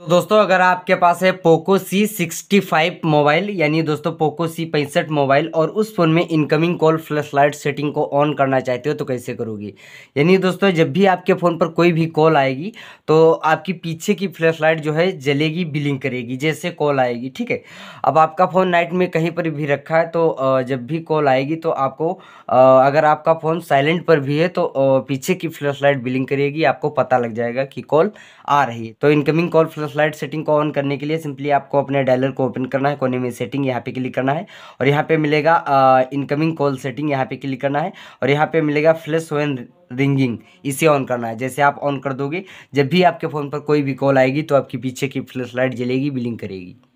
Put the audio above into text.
तो दोस्तों अगर आपके पास है Poco C sixty five mobile यानी दोस्तों पोको सी पैंसठ मोबाइल और उस फ़ोन में incoming call flash light setting को ऑन करना चाहते हो तो कैसे करोगी यानी दोस्तों जब भी आपके फ़ोन पर कोई भी कॉल आएगी तो आपकी पीछे की फ्लैश लाइट जो है जलेगी बिलिंग करेगी जैसे कॉल आएगी ठीक है अब आपका फ़ोन नाइट में कहीं पर भी रखा है तो जब भी कॉल आएगी तो आपको अगर आपका फ़ोन साइलेंट पर भी है तो पीछे की फ्लैश लाइट बिलिंग करेगी आपको पता लग जाएगा कि कॉल आ रही है तो incoming call flash flight setting को ऑन करने के लिए सिंपली आपको अपने डायलर को ओपन करना है कोने में सेटिंग यहाँ पे क्लिक करना है और यहाँ पे मिलेगा इनकमिंग कॉल सेटिंग यहाँ पे क्लिक करना है और यहाँ पे मिलेगा फ्लैश वेन रिंगिंग इसे ऑन करना है जैसे आप ऑन कर दोगे जब भी आपके फ़ोन पर कोई भी कॉल आएगी तो आपके पीछे की फ्लैश लाइट जलेगी बिलिंग करेगी